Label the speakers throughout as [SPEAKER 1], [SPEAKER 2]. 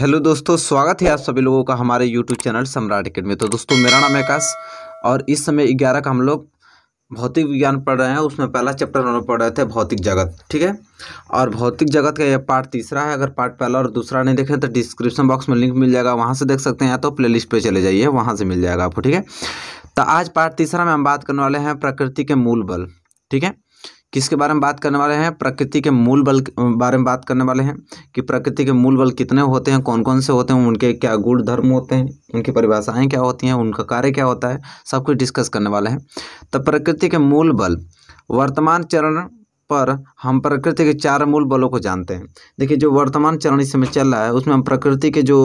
[SPEAKER 1] hello दोस्तों स्वागत है आप सभी लोगों का हमारे यूट्यूब चैनल सम्राट टिकट में तो दोस्तों मेरा नाम आकाश और इस समय ग्यारह का हम लोग भौतिक विज्ञान पढ़ रहे हैं उसमें पहला चैप्टर हम पढ़ रहे थे भौतिक जगत ठीक है और भौतिक जगत का यह पार्ट तीसरा है अगर पार्ट पहला और दूसरा नहीं देखें तो डिस्क्रिप्शन बॉक्स में लिंक मिल जाएगा वहाँ से देख सकते हैं या तो लिस्ट पर चले जाइए वहाँ से मिल जाएगा आपको ठीक है तो आज पार्ट तीसरा में हम बात करने वाले हैं प्रकृति के मूल बल ठीक है किसके बारे में बात करने वाले हैं प्रकृति के मूल बल बारे में बात करने वाले हैं कि प्रकृति के मूल बल कितने होते हैं कौन कौन से होते हैं उनके क्या गुण धर्म होते हैं उनकी परिभाषाएँ क्या होती हैं उनका कार्य क्या होता है सब कुछ डिस्कस करने वाले हैं तो प्रकृति के मूल बल वर्तमान चरण पर हम प्रकृति के चार मूल बलों को जानते हैं देखिए जो वर्तमान चरण इस समय चल रहा है उसमें हम प्रकृति के जो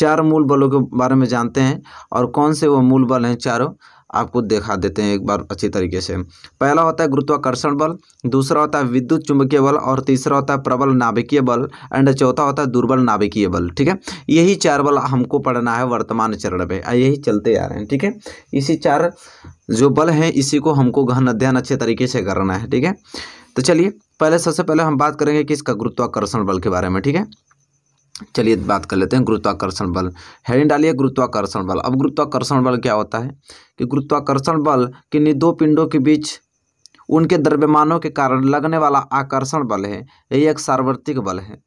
[SPEAKER 1] चार मूल बलों के बारे में जानते हैं और कौन से वो मूल बल हैं चारों आपको देखा देते हैं एक बार अच्छी तरीके से पहला होता है गुरुत्वाकर्षण बल दूसरा होता है विद्युत चुंबकीय बल और तीसरा होता है प्रबल नाभिकीय बल एंड चौथा होता है दुर्बल नाभिकीय बल ठीक है यही चार बल हमको पढ़ना है वर्तमान चरण में यही चलते आ रहे हैं ठीक है इसी चार जो बल हैं इसी को हमको गहन अध्ययन अच्छे तरीके से करना है ठीक है तो चलिए पहले सबसे पहले हम बात करेंगे किसका गुरुत्वाकर्षण बल के बारे में ठीक है चलिए बात कर लेते हैं गुरुत्वाकर्षण बल हेडिंग डालिए गुरुत्वाकर्षण बल अब गुरुत्वाकर्षण बल क्या होता है कि गुरुत्वाकर्षण बल कि दो पिंडों के बीच उनके द्रव्यमानों के कारण लगने वाला आकर्षण बल है यह एक सार्वत्रिक बल है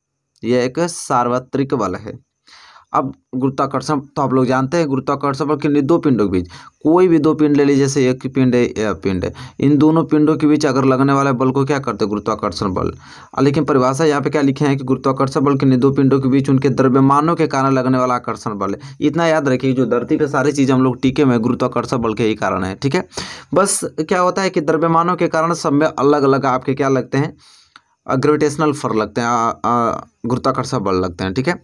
[SPEAKER 1] यह एक सार्वत्रिक बल है अब गुरुत्वाकर्षण तो आप लोग जानते हैं गुरुत्वाकर्षण पर किन्नी दो पिंडों के बीच कोई भी दो पिंड ले लीजिए जैसे एक पिंड है या पिंड है इन दोनों पिंडों के बीच अगर लगने वाले बल को क्या करते हैं गुरुत्वाकर्षण बल लेकिन परिभाषा यहाँ पे क्या लिखे हैं कि गुरुत्वाकर्षण बल किन्नी दो पिंडों के बीच उनके द्रव्यमानों के कारण लगने वाला आकर्षण बल है इतना याद रखिए जो धरती पर सारी चीज़ हम लोग टीके में गुरुत्वाकर्षण बल के ही कारण है ठीक है बस क्या होता है कि द्रव्यमानों के कारण सब में अलग अलग आपके क्या लगते हैं ग्रेविटेशनल फर लगते हैं गुरुत्वाकर्षण बल लगते हैं ठीक है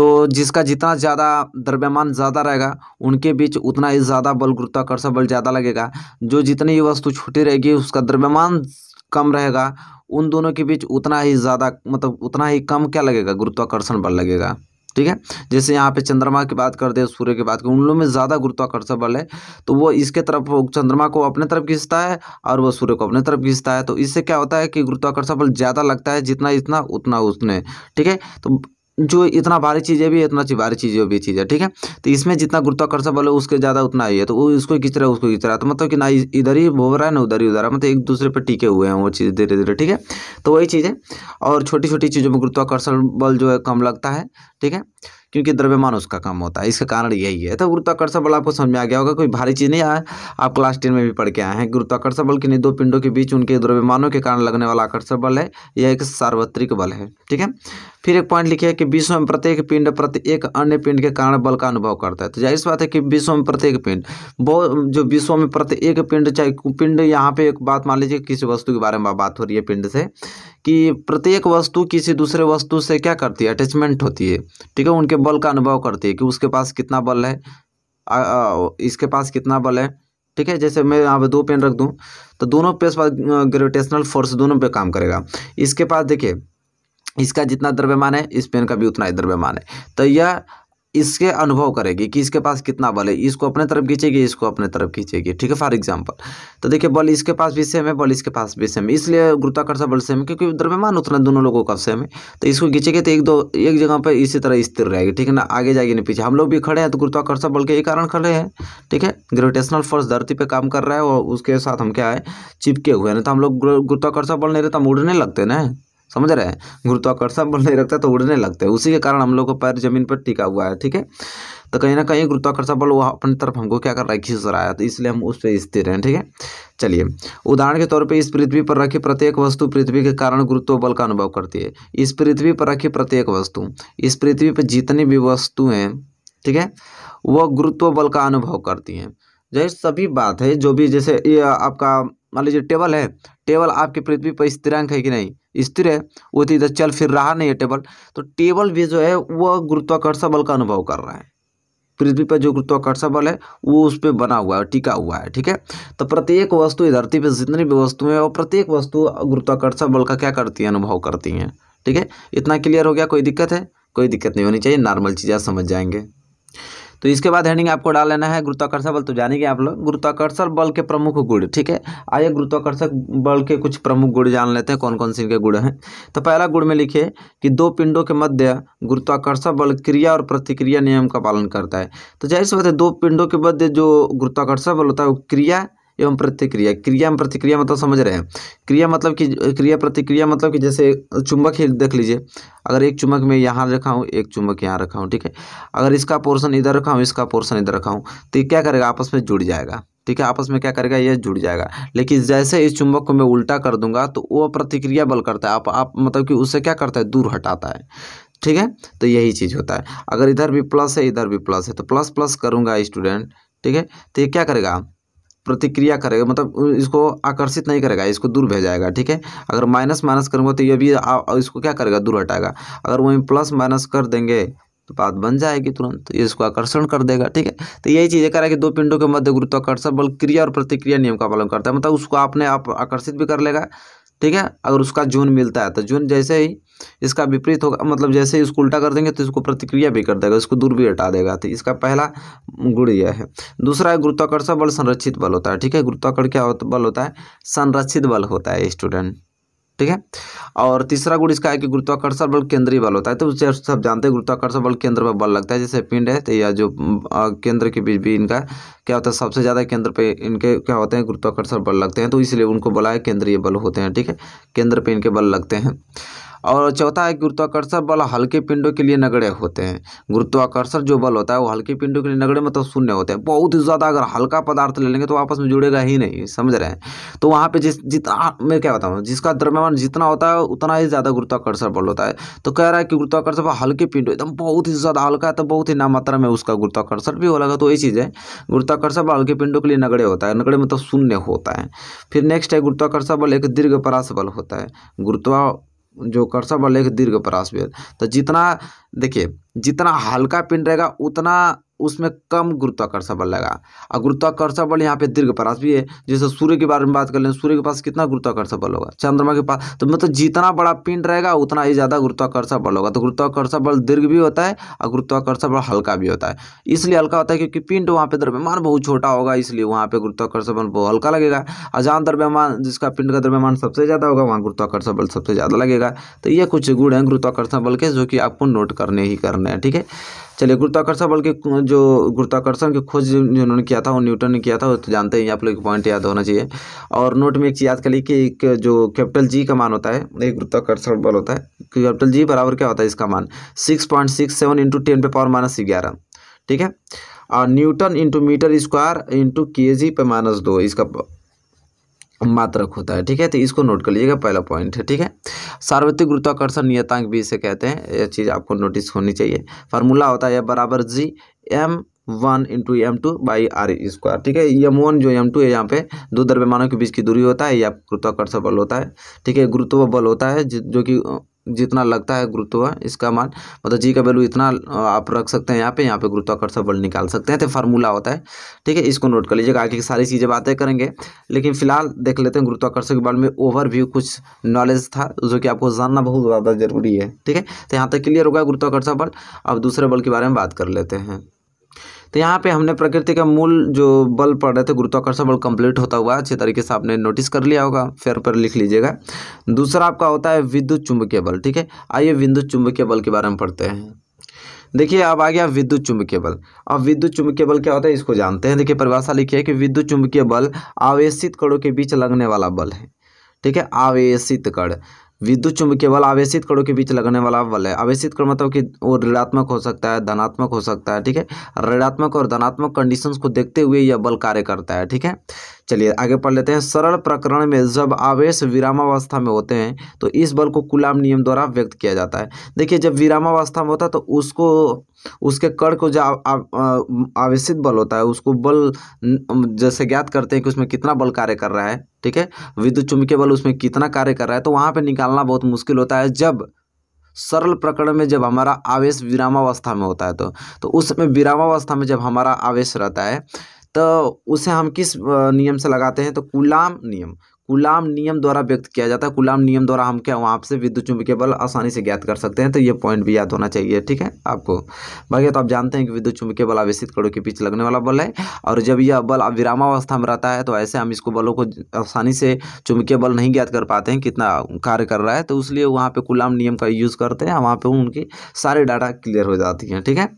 [SPEAKER 1] तो जिसका जितना ज़्यादा द्रव्यमान ज़्यादा रहेगा उनके बीच उतना ही ज़्यादा बल गुरुत्वाकर्षण बल ज़्यादा लगेगा जो जितनी ये वस्तु छोटी रहेगी उसका द्रव्यमान कम रहेगा उन दोनों के बीच उतना ही ज़्यादा मतलब उतना ही कम क्या लगेगा गुरुत्वाकर्षण बल लगेगा ठीक है जैसे यहाँ पे चंद्रमा की बात कर दे सूर्य की बात कर उन लोगों में ज़्यादा गुरुत्वाकर्षण बल है तो वो इसके तरफ चंद्रमा को अपने तरफ खींचता है और वो सूर्य को अपने तरफ खींचता है तो इससे क्या होता है कि गुरुत्वाकर्षण बल ज़्यादा लगता है जितना इतना उतना उसने ठीक है तो जो इतना भारी चीज़ें है भी इतना भारी चीज़ें भी चीज़ है ठीक है तो इसमें जितना गुरुत्वाकर्षण बल है उसके ज़्यादा उतना ही है तो वो उसको खींच रहा है उसको खींच रहा है तो मतलब कि ना इधर ही हो रहा है ना उधर ही उधर है मतलब एक दूसरे पर टिके हुए हैं वो चीज़ धीरे धीरे ठीक है तो वही चीज़ है और छोटी छोटी चीज़ों में गुरुत्वाकर्षण बल जो है कम लगता है ठीक है क्योंकि द्रव्यमान उसका कम होता है इसका कारण यही है तो गुरुत्वाकर्षण बल आपको समझ में आ गया होगा कोई भारी चीज़ नहीं आया आप क्लास टेन में भी पढ़ के आए हैं गुरुत्वाकर्षण बल के दो पिंडों के बीच उनके द्रव्यमानों के कारण लगने वाला आकर्षण बल है यह एक सार्वत्रिक बल है ठीक है फिर एक पॉइंट है कि विश्व में प्रत्येक पिंड प्रति एक अन्य पिंड के कारण बल का अनुभव करता है तो जाहिर बात है कि विश्व में प्रत्येक पिंड बहुत जो विश्व में प्रत्येक पिंड चाहे पिंड यहाँ पे एक बात मान लीजिए किसी वस्तु के बारे में बात हो रही है पिंड से कि प्रत्येक वस्तु किसी दूसरे वस्तु से क्या करती है अटैचमेंट होती है ठीक है उनके बल का अनुभव करती है कि उसके पास कितना बल है इसके पास कितना बल है ठीक है जैसे मैं यहाँ पे दो पेन रख दूँ तो दोनों पे पास ग्रेविटेशनल फोर्स दोनों पे काम करेगा इसके पास देखिए इसका जितना द्रव्यमान है इस पेन का भी उतना ही द्रव्यमान है तो यह इसके अनुभव करेगी कि इसके पास कितना बल है इसको अपने तरफ खींचेगी इसको अपने तरफ खींचेगी ठीक है फॉर एग्जांपल तो देखिए बल इसके पास भी सेम है बल इसके पास भी सेम इसलिए गुरुत्वाकर्षण बल सेम है क्योंकि द्रव्यमान उतना दोनों लोगों का सेम है तो इसको खींचेगी तो एक दो एक जगह पर इसी तरह स्थिर रहेगी ठीक है ना आगे जाएगी ना पीछे हम लोग भी खड़े हैं तो गुरुत्वाकर्षण बल के ही कारण खड़े हैं ठीक है ग्रेविटेशनल फोर्स धरती पर काम कर रहा है और उसके साथ हम क्या है चिपके हुए हैं ना तो हम लोग गुरुत्वाकर्षण बल नहीं रहता हम उड़ने लगते ना समझ रहे हैं गुरुत्वाकर्षण तो बल नहीं रखता तो उड़ने लगते हैं उसी के कारण हम लोग का पैर जमीन पर टिका हुआ है ठीक है तो कहीं ना कहीं गुरुत्वाकर्षण तो बल वह अपनी तरफ हमको क्या कर रहा है खींच रहा है तो इसलिए हम उस पर स्थिर हैं ठीक है चलिए उदाहरण के तौर पर इस पृथ्वी पर रखी प्रत्येक वस्तु पृथ्वी के कारण गुरुत्व तो बल का अनुभव करती है इस पृथ्वी पर रखी प्रत्येक वस्तु इस पृथ्वी पर जितनी भी वस्तु हैं ठीक है वह गुरुत्व बल का अनुभव करती हैं जो सभी बात है जो भी जैसे ये आपका मान लीजिए टेबल है टेबल आपकी पृथ्वी पर स्थिरांक है कि नहीं स्थिर है वो तो इधर चल फिर रहा नहीं है टेबल तो टेबल भी जो है वह गुरुत्वाकर्षण बल का अनुभव कर रहा है पृथ्वी पर जो गुरुत्वाकर्षण बल है वो उस पर बना हुआ है टिका हुआ है ठीक है तो प्रत्येक वस्तु धरती पर जितनी भी वस्तुएं हैं वो प्रत्येक वस्तु गुरुत्वाकर्षण बल का क्या करती है अनुभव करती हैं ठीक है इतना क्लियर हो गया कोई दिक्कत है कोई दिक्कत नहीं होनी चाहिए नॉर्मल चीज़ें समझ जाएंगे तो इसके बाद हेडिंग आपको डाल लेना है गुरुत्वाकर्षण बल तो जानेंगे आप लोग गुरुत्वाकर्षण बल के प्रमुख गुण ठीक है आइए गुरुत्वाकर्षक बल के कुछ प्रमुख गुण जान लेते हैं कौन कौन से इनके गुण हैं तो पहला गुण में लिखिए कि दो पिंडों के मध्य गुरुत्वाकर्षण बल क्रिया और प्रतिक्रिया नियम का पालन करता है तो जाहिर सी बात है दो पिंडों के मध्य जो गुरुत्वाकर्षण बल होता है वो क्रिया एवं प्रतिक्रिया क्रिया में प्रतिक्रिया मतलब समझ रहे हैं क्रिया मतलब कि क्रिया प्रतिक्रिया मतलब कि जैसे चुंबक ही देख लीजिए अगर एक चुंबक में यहाँ रखा हूँ एक चुंबक यहाँ रखा हूँ ठीक है अगर इसका पोर्सन इधर रखा हूँ इसका पोर्सन इधर रखा हूँ तो ये क्या करेगा आपस में जुड़ जाएगा ठीक है आपस में क्या करेगा ये जुड़ जाएगा लेकिन जैसे इस चुंबक को मैं उल्टा कर दूंगा तो वो प्रतिक्रिया बल करता है आप आप मतलब कि उससे क्या करता है दूर हटाता है ठीक है तो यही चीज़ होता है अगर इधर भी प्लस है इधर भी प्लस है तो प्लस प्लस करूंगा स्टूडेंट ठीक है तो ये क्या करेगा प्रतिक्रिया करेगा मतलब इसको आकर्षित नहीं करेगा इसको दूर भेजाएगा ठीक है अगर माइनस माइनस करूँगा तो ये भी आ, इसको क्या करेगा दूर हटाएगा अगर वहीं प्लस माइनस कर देंगे तो बात बन जाएगी तुरंत तो ये इसको आकर्षण कर देगा ठीक है तो यही चीज़ करा कि दो पिंडों के मध्य गुरुत्वाकर्षण बल क्रिया और प्रतिक्रिया नियम का पालन करता है मतलब उसको आपने आप आकर्षित भी कर लेगा ठीक है अगर उसका जून मिलता है तो जून जैसे ही इसका विपरीत होगा मतलब जैसे ही उसको उल्टा कर देंगे तो इसको प्रतिक्रिया भी कर देगा इसको दूर भी हटा देगा तो इसका पहला गुण यह है दूसरा है गुरुत्वाकर्षण बल संरक्षित बल होता है ठीक है गुरुत्वाकर्षण क्या बल होता है संरक्षित बल होता है स्टूडेंट ठीक है और तीसरा गुण इसका है कि गुरुत्वाकर्षण बल केंद्रीय बल होता है तो उसे सब जानते हैं गुरुत्वाकर्षण बल केंद्र पर बल लगता है जैसे पिंड है तो या जो केंद्र के बीच भी इनका क्या होता है सबसे ज़्यादा केंद्र पे इनके क्या होते हैं गुरुत्वाकर्षण बल लगते हैं तो इसलिए उनको बोला है केंद्रीय बल होते हैं ठीक है केंद्र पे इनके बल लगते हैं और चौथा है गुरुत्वाकर्षण बल हल्के पिंडों के लिए नगड़े होते हैं गुरुत्वाकर्षण जो बल होता है वो हल्के पिंडों के लिए नगड़े मतलब शून्य होते हैं बहुत ही ज़्यादा अगर हल्का पदार्थ ले लेंगे तो आपस में जुड़ेगा ही नहीं समझ रहे हैं तो वहाँ पर जिस जितना मैं क्या बताऊँ जिसका द्रव्यमान जितना होता है उतना ही ज़्यादा गुरुत्वाकर्षण बल होता है तो कह रहा है कि गुरुत्वाकर्षण बल हल्के पिंड एकदम बहुत ही ज़्यादा हल्का है तो बहुत ही ना मात्रा में उसका गुरुत्वाकर्षण भी हो लगा तो यही चीज़ है गुरुत्वाकर्षण बल हल्के पिंडों के लिए नगड़े होता है नगड़े मतलब शून्य होता है फिर नेक्स्ट है गुरुत्वाकर्षण बल एक दीर्घ परास बल होता है गुरुत्वा जो कर्सर वाले दीर्घ परास तो जितना देखिए जितना हल्का पिन रहेगा उतना उसमें कम गुरुत्वाकर्षण बल लगा और गुरुत्वाकर्षण बल यहाँ पे दीर्घ परास भी है जैसे सूर्य के बारे में बात कर लें सूर्य के पास कितना गुरुत्वाकर्षण बल होगा चंद्रमा के पास तो मतलब जितना बड़ा पिंड रहेगा उतना ही ज़्यादा गुरुत्वाकर्षण बल होगा तो गुरुत्वाकर्षण बल दीर्घ भी होता है और गुरुत्वाकर्षण बल हल्का भी होता है इसलिए हल्का होता है क्योंकि पिंड वहाँ पे द्रव्यमान बहुत छोटा होगा इसलिए वहाँ पर गुरुत्वाकर्षण बल बहुत हल्का लगेगा और जहाँ द्रव्यमान जिसका पिंड का द्रव्यमान सबसे ज़्यादा होगा वहाँ गुरुत्वाकर्षण बल सबसे ज़्यादा लगेगा तो ये कुछ गुण हैं गुरुत्वाकर्षण बल के जो कि आपको नोट करने ही करने हैं ठीक है चलिए गुरुत्वाकर्षण बल के जो गुरुत्वाकर्षण की खोज जिन्होंने किया था वो न्यूटन ने किया था वो तो जानते हैं आप लोग पॉइंट याद होना चाहिए और नोट में एक चीज़ याद कर ली कि एक जो कैपिटल जी का मान होता है एक गुरुत्वाकर्षण बल होता है कैपिटल जी बराबर क्या होता है इसका मान six point six seven into ten पे पावर माइनस ग्यारह ठीक है और newton into metre square into K G पे माइनस दो इसका मात्रक होता है ठीक है तो इसको नोट कर लीजिएगा पहला पॉइंट है ठीक है सार्वत्रिक गुरुत्वाकर्षण नियतांक भी इसे कहते हैं यह चीज़ आपको नोटिस होनी चाहिए फार्मूला होता है बराबर G M one into M two by R square ठीक है एम वन जो एम टू है यहाँ पे दो द्रव्यमानों के बीच की दूरी होता है या गुरुत्वाकर्षण बल होता है ठीक है गुरुत्व बल होता है जो कि जितना लगता है गुरुत्व इसका मान मतलब जी का वैल्यू इतना आप रख सकते हैं यहाँ पे यहाँ पे गुरुत्वाकर्षण बल निकाल सकते हैं तो फार्मूला होता है ठीक है इसको नोट कर लीजिएगा आगे की सारी चीज़ें बातें करेंगे लेकिन फिलहाल देख लेते हैं गुरुत्वाकर्षण के बारे में ओवरव्यू कुछ नॉलेज था जो कि आपको जानना बहुत ज़्यादा जरूरी है ठीक है तो यहाँ तक क्लियर होगा गुरुत्वाकर्षण बल अब दूसरे बल के बारे में बात कर लेते हैं तो यहाँ पे हमने प्रकृति का मूल जो बल पड़ रहे थे गुरुत्वाकर्षण बल कंप्लीट होता हुआ अच्छे तरीके से आपने नोटिस कर लिया होगा फिर पर लिख लीजिएगा दूसरा आपका होता है विद्युत चुंबकीय बल ठीक है आइए विद्युत चुंबकीय बल के बारे में पढ़ते हैं देखिए अब आ गया विद्युत चुंबकीय बल अब विद्युत चुंबकीय बल क्या होता है इसको जानते हैं देखिए परिभाषा लिखी है कि विद्युत चुंबकीय बल आवेशित कणों के बीच लगने वाला बल है ठीक है आवेशित कण विद्युत चुंबकीय बल आवेशित कणों के बीच लगने वाला बल है आवेशित कण मतलब कि वो ऋणात्मक हो सकता है धनात्मक हो सकता है ठीक है ऋणात्मक और धनात्मक कंडीशंस को देखते हुए यह बल कार्य करता है ठीक है चलिए आगे पढ़ लेते हैं सरल प्रकरण में जब आवेश विरामावस्था में होते हैं तो इस बल को गुलाम नियम द्वारा व्यक्त किया जाता है देखिए जब विरामावस्था में होता है तो उसको उसके कड़ को जो आवेशित बल होता है उसको बल जैसे ज्ञात करते हैं कि उसमें कितना बल कार्य कर रहा है ठीक है विद्युत चुंबकीय बल उसमें कितना कार्य कर रहा है तो वहाँ पर निकालना बहुत मुश्किल होता है जब सरल प्रकरण में जब हमारा आवेश विरामावस्था में होता है तो तो उसमें विरामावस्था में जब हमारा आवेश रहता है तो उसे हम किस नियम से लगाते हैं तो कुलाम नियम कुलाम नियम द्वारा व्यक्त किया जाता है गुलाम नियम द्वारा हम क्या वहाँ से विद्युत चुंबकीय बल आसानी से ज्ञात कर सकते हैं तो ये पॉइंट भी याद होना चाहिए ठीक है आपको बाकी तो आप जानते हैं कि विद्युत चुंबकीय बल आवेशित कड़ों के बीच लगने वाला बल है और जब यह बल विरामावस्था में रहता है तो ऐसे हम इसको बलों को आसानी से चुंबकीय बल नहीं ज्ञात कर पाते हैं कितना कार्य कर रहा है तो इसलिए वहाँ पर गुलाम नियम का यूज़ करते हैं वहाँ पर उनकी सारे डाटा क्लियर हो जाती हैं ठीक है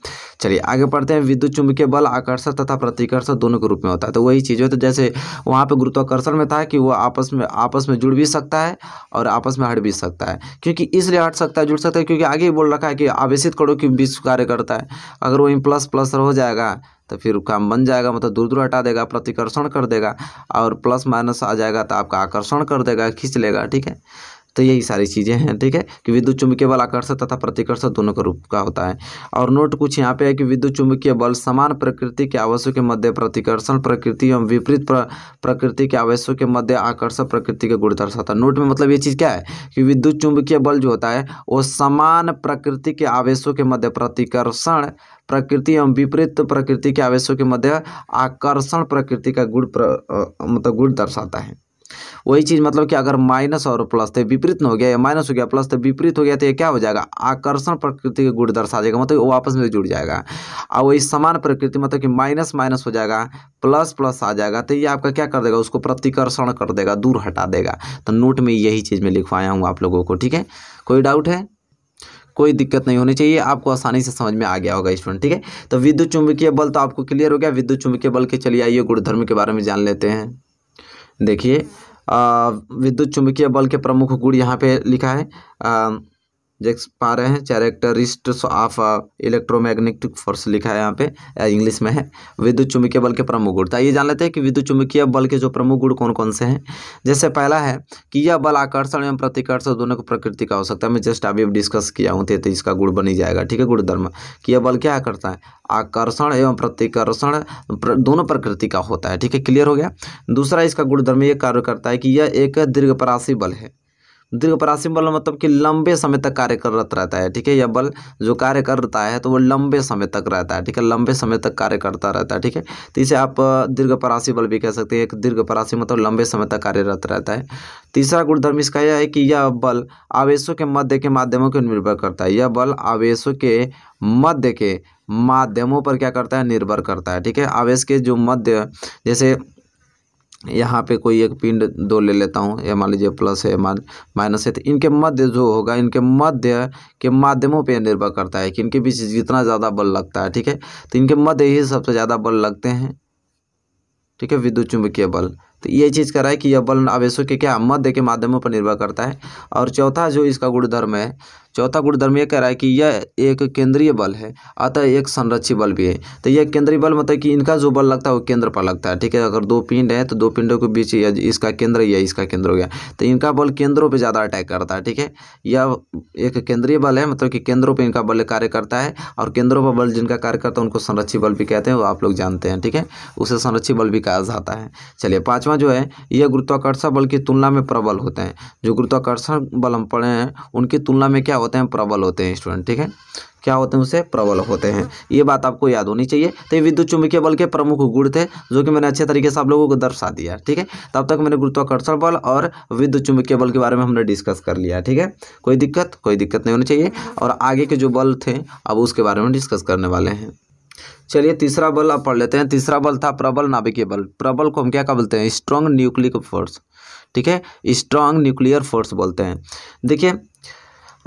[SPEAKER 1] चलिए आगे पढ़ते हैं विद्युत चुंबकीय बल आकर्षण तथा प्रतिकर्षण दोनों के रूप में होता है तो वही चीज़ है तो जैसे वहाँ पर गुरुत्वाकर्षण में था कि वह आपस आपस में आपस में जुड़ भी सकता है और आपस में हट भी सकता है क्योंकि इसलिए हट सकता है जुड़ सकता है क्योंकि आगे बोल रखा है कि आवेशित करो कि बीच कार्य करता है अगर वहीं प्लस प्लस हो जाएगा तो फिर काम बन जाएगा मतलब दूर दूर हटा देगा प्रतिकर्षण कर देगा और प्लस माइनस आ जाएगा तो आपका आकर्षण कर देगा खींच लेगा ठीक है तो यही सारी चीज़ें हैं ठीक है कि विद्युत चुंबकीय बल आकर्षक तथा प्रतिकर्षक दोनों का रूप का होता है और नोट कुछ यहाँ पे है कि विद्युत चुंबकीय बल समान प्रकृति के आवेशों के मध्य प्रतिकर्षण प्रकृति एवं विपरीत प्रकृति के आवेशों के मध्य आकर्षक प्रकृति का गुण दर्शाता है नोट में मतलब ये चीज़ क्या है कि विद्युत चुंबकीय बल जो होता है वो समान प्रकृति के आवेशों के मध्य प्रतिकर्षण प्रकृति एवं विपरीत प्रकृति के आवेशों के मध्य आकर्षण प्रकृति का गुण मतलब गुण दर्शाता है वही चीज़ मतलब कि अगर माइनस और प्लस तो विपरीत हो गया या माइनस हो गया प्लस तो विपरीत हो गया तो ये क्या हो जाएगा आकर्षण प्रकृति के गुण दर्शा जाएगा मतलब वो आपस में जुड़ जाएगा और वही समान प्रकृति मतलब कि माइनस माइनस हो जाएगा प्लस प्लस आ जाएगा तो ये आपका क्या कर देगा उसको प्रतिकर्षण कर देगा दूर हटा देगा तो नोट में यही चीज़ मैं लिखवाया हूँ आप लोगों को ठीक है कोई डाउट है कोई दिक्कत नहीं होनी चाहिए आपको आसानी से समझ में आ गया होगा स्टूडेंट ठीक है तो विद्युत चुंबकीय बल तो आपको क्लियर हो गया विद्युत चुंबकीय बल के चलिए आइए गुणधर्म के बारे में जान लेते हैं देखिए विद्युत चुंबकीय बल के प्रमुख गुण यहाँ पे लिखा है देख पा रहे हैं चैरेक्टरिस्ट ऑफ इलेक्ट्रोमैग्नेटिक फोर्स लिखा है यहाँ पे इंग्लिश में है विद्युत चुंबकीय बल के प्रमुख गुण तो ये जान लेते हैं कि विद्युत चुंबकीय बल के जो प्रमुख गुण कौन कौन से हैं जैसे पहला है कि यह बल आकर्षण एवं प्रतिकर्षण दोनों को प्रकृति का हो सकता है मैं जस्ट अभी डिस्कस किया हूँ तो इसका गुण बनी जाएगा ठीक है गुणधर्म कि यह बल क्या करता है आकर्षण एवं प्रतिकर्षण दोनों प्रकृति का होता है ठीक है क्लियर हो गया दूसरा इसका गुणधर्म ये कार्य करता है कि यह एक दीर्घ बल है पराशिम बल मतलब कि लंबे समय तक कार्य कररत रहता है ठीक है यह बल जो कार्य करता है तो वो लंबे समय तक रहता है ठीक है लंबे समय तक कार्य करता रहता है ठीक है तो इसे आप दीर्घपराशी बल भी कह सकते हैं दीर्घपराशी मतलब लंबे समय तक कार्यरत रहता है तीसरा गुणधर्म इसका यह है कि यह बल आवेशों के मध्य के माध्यमों के निर्भर करता है यह बल आवेशों के मध्य के माध्यमों पर क्या करता है निर्भर करता है ठीक है आवेश के जो मध्य जैसे यहाँ पे कोई एक पिंड दो ले लेता हूँ ये मान लीजिए प्लस है मान माइनस है तो इनके मध्य जो होगा इनके मध्य के माध्यमों पे निर्भर करता है कि इनके बीच जितना ज़्यादा बल लगता है ठीक है तो इनके मध्य ही सबसे ज़्यादा बल लगते हैं ठीक है विद्युत चुंबकीय बल तो ये चीज़ कह रहा है कि यह बल आवेशों के क्या मध्य के माध्यमों पर निर्भर करता है और चौथा जो इसका गुणधर्म है चौथा गुणधर्म यह कह रहा है कि यह एक केंद्रीय बल है अतः एक संरक्षित बल भी है तो यह केंद्रीय बल मतलब कि इनका जो बल लगता है वो केंद्र पर लगता है ठीक है अगर दो पिंड है तो दो पिंडों के बीच इसका केंद्र या इसका केंद्र हो गया तो इनका बल केंद्रों पर ज़्यादा अटैक करता है ठीक है यह एक केंद्रीय बल है मतलब कि केंद्रों पर इनका बल कार्य करता है और केंद्रों पर बल जिनका कार्य करता है उनको संरक्षित बल भी कहते हैं वो आप लोग जानते हैं ठीक है उसे संरक्षित बल भी कहा जाता है चलिए पाँचवा पाँचवा जो है यह गुरुत्वाकर्षण बल की तुलना में प्रबल होते हैं जो गुरुत्वाकर्षण बल हम पढ़े हैं उनकी तुलना में क्या होते हैं प्रबल होते हैं स्टूडेंट ठीक है क्या होते हैं उसे प्रबल होते हैं ये बात आपको याद होनी चाहिए तो ये विद्युत चुंबकीय बल के प्रमुख गुण थे जो कि मैंने अच्छे तरीके से आप लोगों को दर्शा दिया ठीक है तब तक मैंने गुरुत्वाकर्षण बल और विद्युत चुंबकीय बल के बारे में हमने डिस्कस कर लिया ठीक है कोई दिक्कत कोई दिक्कत नहीं होनी चाहिए और आगे के जो बल थे अब उसके बारे में डिस्कस करने वाले हैं चलिए तीसरा बल आप पढ़ लेते हैं तीसरा बल था प्रबल नाभिकीय बल प्रबल को हम क्या क्या बोलते हैं स्ट्रॉन्ग न्यूक्लियर फोर्स ठीक है स्ट्रॉन्ग न्यूक्लियर फोर्स बोलते हैं देखिए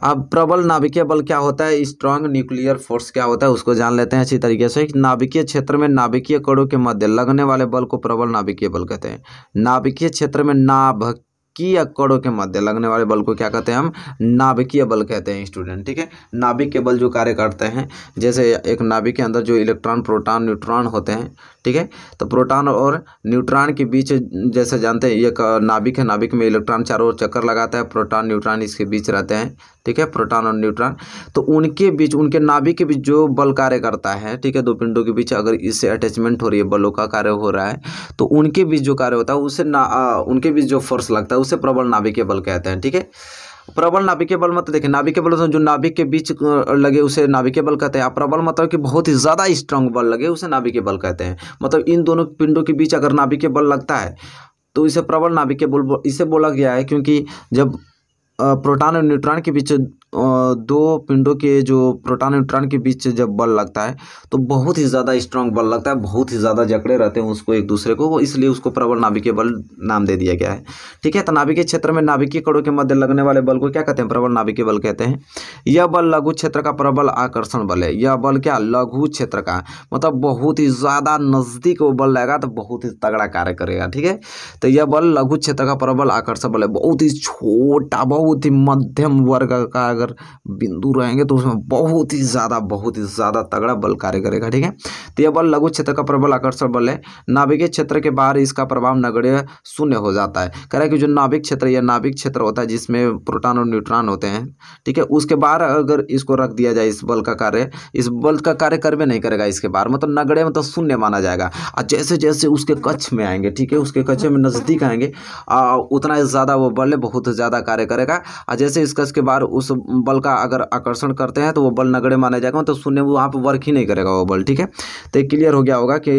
[SPEAKER 1] अब प्रबल नाभिकीय बल क्या होता है स्ट्रांग न्यूक्लियर फोर्स क्या होता है उसको जान लेते हैं अच्छी तरीके से नाभिकीय क्षेत्र में नाभिकीय कड़ों के मध्य लगने वाले बल को प्रबल नाभिकीय बल कहते हैं नाभिकीय क्षेत्र में नाभ की अक्कड़ों के मध्य लगने वाले बल को क्या कहते हैं हम नाभिकीय बल कहते हैं स्टूडेंट ठीक है नाभिक के बल जो कार्य करते हैं जैसे एक नाभिक के अंदर जो इलेक्ट्रॉन प्रोटॉन न्यूट्रॉन होते हैं ठीक है तो प्रोटॉन और न्यूट्रॉन के बीच जैसे जानते हैं एक नाभिक है नाभिक में इलेक्ट्रॉन चारों ओर चक्कर लगाता है प्रोटॉन न्यूट्रॉन इसके बीच रहते हैं ठीक है प्रोटॉन और न्यूट्रॉन तो उनके बीच उनके नाभिक के बीच जो बल कार्य करता है ठीक है दो पिंडों के बीच अगर इससे अटैचमेंट हो रही है बलों का कार्य हो रहा है तो उनके बीच जो कार्य होता है उससे ना उनके बीच जो फोर्स लगता है उसे प्रबल नाभिकीय बल कहते हैं ठीक है प्रबल नाभिकीय बल मतलब देखिए नाभिकीय बल जो नाभिक के बीच लगे उसे नाभिकीय बल कहते हैं प्रबल मतलब कि बहुत ही ज़्यादा स्ट्रांग बल लगे उसे नाभिकीय बल कहते हैं मतलब इन दोनों पिंडों के बीच अगर नाभिकीय बल लगता है तो इसे प्रबल नाभिकीय बल इसे बोला गया है क्योंकि जब प्रोटॉन और न्यूट्रॉन के बीच दो पिंडों के जो प्रोटॉन न्यूट्रॉन के बीच जब बल लगता है तो बहुत ही ज़्यादा स्ट्रांग बल लगता है बहुत ही ज़्यादा जकड़े रहते हैं उसको एक दूसरे को वो इसलिए उसको प्रबल नाभिकीय बल नाम दे दिया गया है ठीक है तो नाभिकीय क्षेत्र में नाभिकीय कड़ों के मध्य लगने वाले बल को क्या कहते हैं प्रबल नाभिकीय बल कहते हैं यह बल लघु क्षेत्र का प्रबल आकर्षण बल है यह बल क्या लघु क्षेत्र का मतलब बहुत ही ज़्यादा नज़दीक वो बल लगेगा तो बहुत ही तगड़ा कार्य करेगा ठीक है तो यह बल लघु क्षेत्र का प्रबल आकर्षण बल है बहुत ही छोटा बहुत ही मध्यम वर्ग का अगर बिंदु रहेंगे तो उसमें बहुत ही ज़्यादा बहुत ही ज़्यादा तगड़ा बल कार्य करेगा ठीक है तो यह बल लघु क्षेत्र का प्रबल आकर्षण बल है नाभिकीय क्षेत्र के बाहर इसका प्रभाव नगड़े शून्य हो जाता है कह रहा है कि जो नाभिक क्षेत्र या नाभिक क्षेत्र होता है जिसमें प्रोटान और न्यूट्रॉन होते हैं ठीक है उसके बाहर अगर इसको रख दिया जाए इस बल का कार्य इस बल का कार्य कर्मे नहीं करेगा इसके बाहर मतलब नगड़े मतलब शून्य माना जाएगा और जैसे जैसे उसके कच्छ में आएंगे ठीक है उसके कच्छ में नज़दीक आएंगे उतना ज़्यादा वो बल बहुत ज़्यादा कार्य करेगा और जैसे इस कच्छ के बाहर उस बल का अगर आकर्षण करते हैं तो वो बल नगड़े माना जाएगा तो शून्य वहाँ पर वर्क ही नहीं करेगा वो बल ठीक है तो क्लियर हो गया होगा कि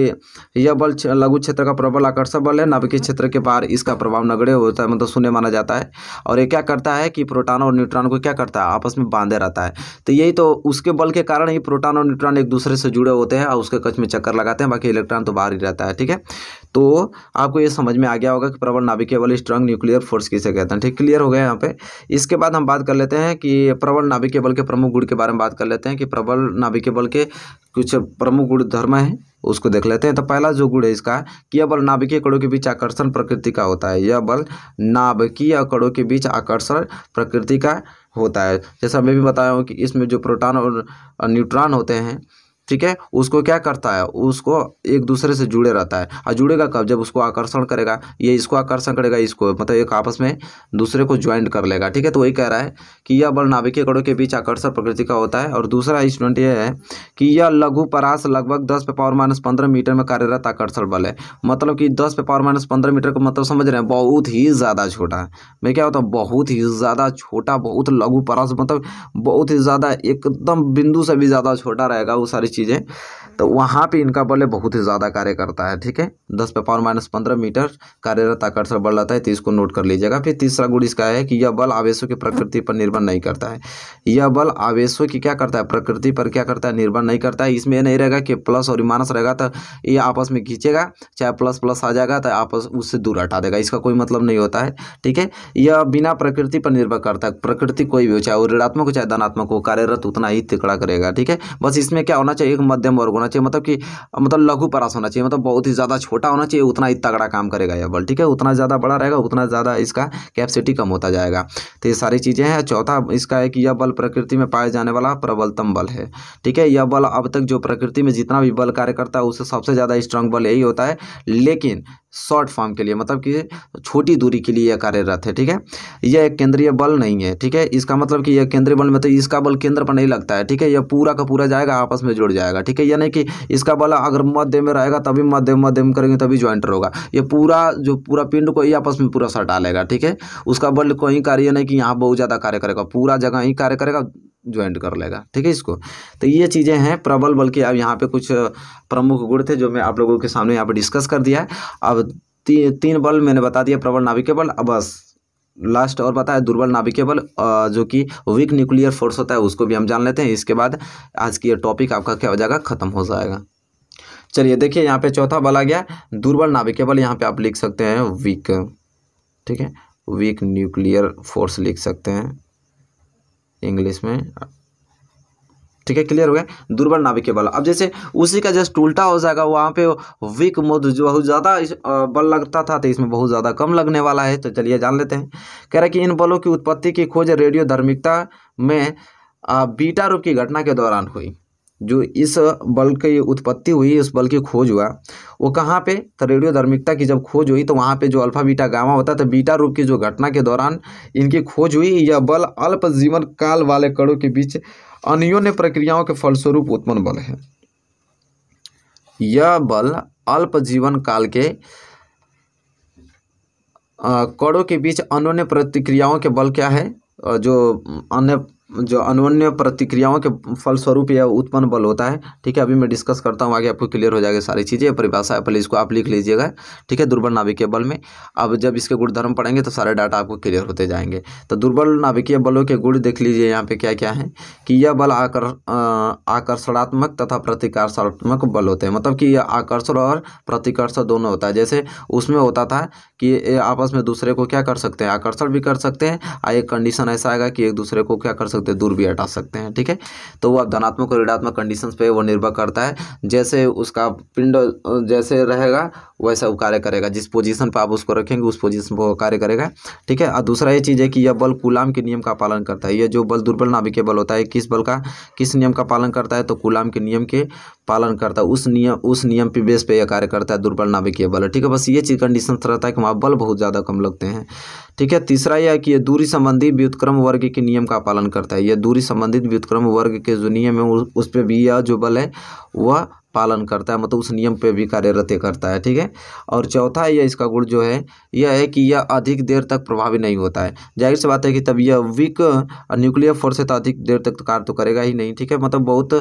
[SPEAKER 1] यह बल लघु क्षेत्र का प्रबल आकर्षक बल है नाभिकीय क्षेत्र के बाहर इसका प्रभाव नगड़े होता है मतलब शून्य माना जाता है और ये क्या करता है कि प्रोटान और न्यूट्रॉन को क्या करता है आपस में बांधे रहता है तो यही तो उसके बल के कारण ही प्रोटान और न्यूट्रॉन एक दूसरे से जुड़े होते हैं और उसके कच्छ में चक्कर लगाते हैं बाकी इलेक्ट्रॉन तो बाहर ही रहता है ठीक है तो आपको ये समझ में आ गया होगा कि प्रबल नाभिकीय बल स्ट्रॉन्ग न्यूक्लियर फोर्स किसे कहते हैं ठीक क्लियर हो गया यहाँ पे इसके बाद हम बात कर लेते हैं कि प्रबल नाभिकीय बल के प्रमुख गुण के बारे में बात कर लेते हैं कि प्रबल नाभिकीय बल के कुछ प्रमुख गुण धर्म है उसको देख लेते हैं तो पहला जो गुण है इसका कि यह बल नाभिकीय कड़ों के बीच आकर्षण प्रकृति का होता है यह बल नाभिकीय कड़ों के बीच आकर्षण प्रकृति का होता है जैसा मैं भी बताया हूँ कि इसमें जो प्रोटॉन और न्यूट्रॉन होते हैं ठीक है उसको क्या करता है उसको एक दूसरे से जुड़े रहता है और जुड़ेगा कब जब उसको आकर्षण करेगा ये इसको आकर्षण करेगा इसको मतलब एक आपस में दूसरे को ज्वाइंट कर लेगा ठीक है तो वही कह रहा है कि यह बल नाभिकीय कणों के बीच आकर्षण प्रकृति का होता है और दूसरा स्टूडेंट यह है कि यह लघु परास लगभग दस पे पावर माइनस पंद्रह मीटर में कार्यरत आकर्षण बल है मतलब कि दस पे पावर माइनस पंद्रह मीटर को मतलब समझ रहे हैं बहुत ही ज़्यादा छोटा मैं क्या होता हूँ बहुत ही ज़्यादा छोटा बहुत लघु परास मतलब बहुत ही ज़्यादा एकदम बिंदु से भी ज़्यादा छोटा रहेगा वो सारी चीज़ें तो वहाँ पे इनका बल बहुत ही ज़्यादा कार्य करता है ठीक है दस पे पावर माइनस पंद्रह मीटर कार्यरत आकर्षण बल रहता है तो इसको नोट कर लीजिएगा फिर तीसरा गुण इसका है कि यह बल आवेशों की प्रकृति पर निर्भर नहीं करता है यह बल आवेशों की क्या करता है प्रकृति पर क्या करता है निर्भर नहीं करता है इसमें यह नहीं रहेगा कि प्लस और माइनस रहेगा तो ये आपस में खींचेगा चाहे प्लस प्लस आ जाएगा तो आपस उससे दूर हटा देगा इसका कोई मतलब नहीं होता है ठीक है यह बिना प्रकृति पर निर्भर करता है प्रकृति कोई भी हो चाहे वो ऋणात्मक हो चाहे धनात्मक हो कार्यरत उतना ही तिकड़ा करेगा ठीक है बस इसमें क्या होना चाहिए एक मध्यम वर्ग होना चाहिए मतलब कि मतलब लघु परास होना चाहिए मतलब बहुत ही ज़्यादा छोटा होना चाहिए उतना ही तगड़ा काम करेगा यह बल ठीक है उतना ज़्यादा बड़ा रहेगा उतना ज़्यादा इसका कैपेसिटी कम होता जाएगा तो ये सारी चीज़ें हैं चौथा इसका है कि यह बल प्रकृति में पाया जाने वाला प्रबलतम बल है ठीक है यह बल अब तक जो प्रकृति में जितना भी बल कार्य करता है उससे सबसे ज़्यादा स्ट्रांग बल यही होता है लेकिन शॉर्ट फॉर्म के लिए मतलब कि छोटी दूरी के लिए यह कार्यरत है ठीक है यह एक केंद्रीय बल नहीं है ठीक है इसका मतलब कि यह केंद्रीय बल में तो इसका बल केंद्र पर नहीं लगता है ठीक है यह पूरा का पूरा जाएगा आपस में जुड़ जाएगा ठीक है यानी कि इसका बल अगर मध्य में रहेगा तभी मध्य मध्य में करेंगे तभी ज्वाइंटर होगा यह पूरा जो पूरा पिंड को ही आपस में पूरा सटा लेगा ठीक है उसका बल कोई कार्य नहीं कि यहाँ बहुत ज़्यादा कार्य करेगा पूरा जगह ही कार्य करेगा ज्वाइंट कर लेगा ठीक है इसको तो ये चीज़ें हैं प्रबल बल के अब यहाँ पे कुछ प्रमुख गुण थे जो मैं आप लोगों के सामने यहाँ पे डिस्कस कर दिया है अब ती, तीन बल मैंने बता दिया प्रबल नाभिकीय बल अब बस लास्ट और बताया दुर्बल नाभिकीय बल जो कि वीक न्यूक्लियर फोर्स होता है उसको भी हम जान लेते हैं इसके बाद आज की ये टॉपिक आपका क्या हो जाएगा खत्म हो जाएगा चलिए देखिए यहाँ पे चौथा बल आ गया दुर्बल नाभिकीय बल यहाँ पे आप लिख सकते हैं वीक ठीक है वीक न्यूक्लियर फोर्स लिख सकते हैं इंग्लिश में ठीक है क्लियर हो गया दुर्बल नाभिक के बल अब जैसे उसी का जस्ट उल्टा हो जाएगा वहाँ पे वीक मोद जो बहुत ज़्यादा बल लगता था तो इसमें बहुत ज़्यादा कम लगने वाला है तो चलिए जान लेते हैं कह रहे हैं कि इन बलों की उत्पत्ति की खोज रेडियो धार्मिकता में बीटा रूप की घटना के दौरान हुई जो इस बल की उत्पत्ति हुई इस बल की खोज हुआ वो कहाँ पे तो रेडियो धर्मिकता की जब खोज हुई तो वहाँ पे जो अल्फा बीटा गामा होता था तो बीटा रूप की जो घटना के दौरान इनकी खोज हुई यह बल अल्प जीवन काल वाले कणों के बीच अन्योन्य प्रक्रियाओं के फलस्वरूप उत्पन्न बल है यह बल अल्प जीवन काल के कणों के बीच अन्योन्य प्रतिक्रियाओं के बल क्या है जो अन्य जो अनोन्य प्रतिक्रियाओं के फलस्वरूप यह उत्पन्न बल होता है ठीक है अभी मैं डिस्कस करता हूँ आगे आपको क्लियर हो जाएगा सारी चीज़ें परिभाषा है पहले इसको आप लिख लीजिएगा ठीक है दुर्बल नाभिकीय बल में अब जब इसके गुणधर्म पढ़ेंगे तो सारे डाटा आपको क्लियर होते जाएंगे तो दुर्बल नाभिकीय बलों के गुण देख लीजिए यहाँ पर क्या क्या है कि यह बल आकर आकर्षणात्मक तथा प्रतिकर्षात्मक बल होते हैं मतलब कि यह आकर्षण और प्रतिकर्षण दोनों होता है जैसे उसमें होता था कि आपस में दूसरे को क्या कर सकते हैं आकर्षण भी कर सकते हैं एक कंडीशन ऐसा आएगा कि एक दूसरे को क्या कर सकते सकते हैं दूर भी हटा सकते हैं ठीक है तो वो आप धनात्मक और ऋणात्मक कंडीशन पर वो निर्भर करता है जैसे उसका पिंड जैसे रहेगा वैसा वो कार्य करेगा जिस पोजीशन पर आप उसको रखेंगे उस पोजीशन पर वो कार्य करेगा ठीक है और दूसरा ये चीज़ है कि यह बल कुलाम के नियम का पालन करता है यह जो बल दुर्बल नाभिकीय बल होता है किस बल का किस नियम का पालन करता है तो कुलाम के नियम के पालन करता है उस नियम उस नियम पे बेस पे यह कार्य करता है दुर्बल नाभिकीय बल ठीक है बस ये चीज़ कंडीशन रहता है कि वहाँ बल बहुत ज़्यादा कम लगते हैं ठीक है तीसरा यह है कि यह दूरी संबंधी व्युतक्रम वर्ग के नियम का पालन करता है यह दूरी संबंधित व्युतक्रम वर्ग के जो नियम है उस पर भी यह जो बल है वह पालन करता है मतलब उस नियम पे भी कार्यरत करता है ठीक है और चौथा यह इसका गुण जो है यह है कि यह अधिक देर तक प्रभावी नहीं होता है जाहिर सी बात है कि तब यह वीक न्यूक्लियर फोर्स है तो अधिक देर तक तो कार्य तो करेगा ही नहीं ठीक है मतलब बहुत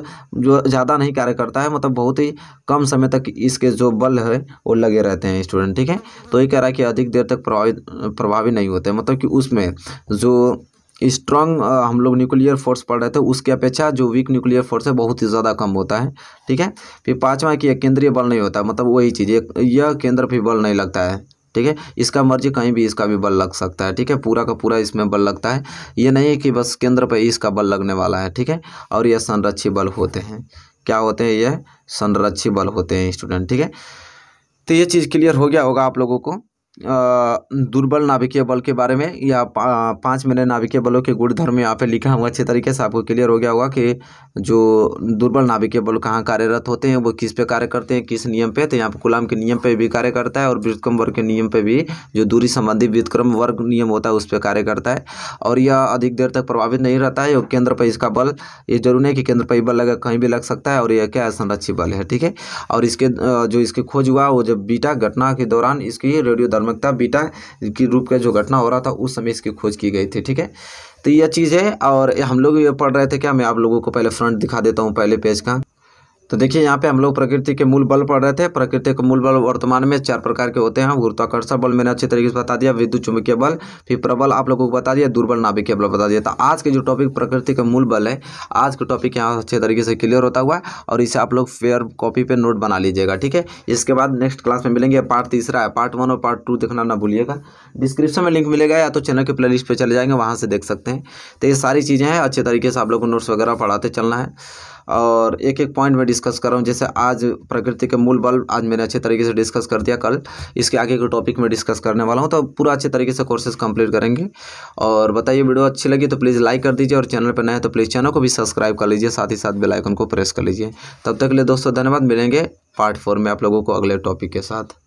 [SPEAKER 1] जो ज़्यादा नहीं कार्य करता है मतलब बहुत ही कम समय तक इसके जो बल है वो लगे रहते हैं स्टूडेंट ठीक है तो ये कह रहा है कि अधिक देर तक प्रभावित प्रभावी नहीं होते मतलब कि उसमें जो स्ट्रांग हम लोग न्यूक्लियर फोर्स पढ़ रहे थे उसके अपेक्षा जो वीक न्यूक्लियर फोर्स है बहुत ही ज़्यादा कम होता है ठीक है फिर पाँचवा कि यह केंद्रीय बल नहीं होता मतलब वही चीज़ यह केंद्र पर बल नहीं लगता है ठीक है इसका मर्जी कहीं भी इसका भी बल लग सकता है ठीक है पूरा का पूरा इसमें बल लगता है ये नहीं है कि बस केंद्र पर इसका बल लगने वाला है ठीक है और यह संरक्षी बल होते हैं क्या होते हैं यह संरक्षी बल होते हैं स्टूडेंट ठीक है तो ये चीज़ क्लियर हो गया होगा आप लोगों को दुर्बल नाभिकीय बल के बारे में या पा, पाँच मैंने नाभिकीय बलों के गुणधर्म यहाँ पे लिखा हुआ अच्छे तरीके से आपको क्लियर हो गया होगा कि जो दुर्बल नाभिकीय बल कहाँ कार्यरत होते हैं वो किस पे कार्य करते हैं किस नियम पे तो यहाँ पे गुलाम के नियम पे भी कार्य करता है और व्युतक्रम वर्ग के नियम पर भी जो दूरी संबंधी व्युतक्रम वर्ग नियम होता है उस पर कार्य करता है और यह अधिक देर तक प्रभावित नहीं रहता है और केंद्र पर इसका बल ये जरूर नहीं कि केंद्र पर बल लगा कहीं भी लग सकता है और यह क्या संरक्षित बल है ठीक है और इसके जो इसकी खोज हुआ वो जब बीटा घटना के दौरान इसकी रेडियो धर्मकता बीटा की रूप का जो घटना हो रहा था उस समय इसकी खोज की गई थी ठीक है तो यह चीज़ है और हम लोग ये पढ़ रहे थे क्या मैं आप लोगों को पहले फ्रंट दिखा देता हूँ पहले पेज का तो देखिए यहाँ पे हम लोग प्रकृति के मूल बल पढ़ रहे थे प्रकृति के मूल बल वर्तमान में चार प्रकार के होते हैं गुरुत्वाकर्षण बल मैंने अच्छे तरीके से बता दिया विद्युत चुंबकीय बल फिर प्रबल आप लोगों को बता दिया दुर्बल नाभिकीय बल बता दिया तो आज के जो टॉपिक प्रकृति का मूल बल है आज का टॉपिक यहाँ अच्छे तरीके से क्लियर होता हुआ और इसे आप लोग फेयर कॉपी पर नोट बना लीजिएगा ठीक है इसके बाद नेक्स्ट क्लास में मिलेंगे पार्ट तीसरा है पार्ट वन और पार्ट टू देखना ना भूलिएगा डिस्क्रिप्शन में लिंक मिलेगा या तो चैनल के प्ले लिस्ट पर चले जाएंगे वहाँ से देख सकते हैं तो ये सारी चीज़ें हैं अच्छे तरीके से आप लोग को नोट्स वगैरह पढ़ाते चलना है और एक एक पॉइंट में डिस्कस कर रहा हूँ जैसे आज प्रकृति के मूल बल्ब आज मैंने अच्छे तरीके से डिस्कस कर दिया कल इसके आगे के टॉपिक में डिस्कस करने वाला हूँ तो पूरा अच्छे तरीके से कोर्सेज कंप्लीट करेंगे और बताइए वीडियो अच्छी लगी तो प्लीज़ लाइक कर दीजिए और चैनल पर नए तो प्लीज़ चैनल को भी सब्सक्राइब कर लीजिए साथ ही साथ बेलाइकन को प्रेस कर लीजिए तब तक के लिए दोस्तों धन्यवाद मिलेंगे पार्ट फोर में आप लोगों को अगले टॉपिक के साथ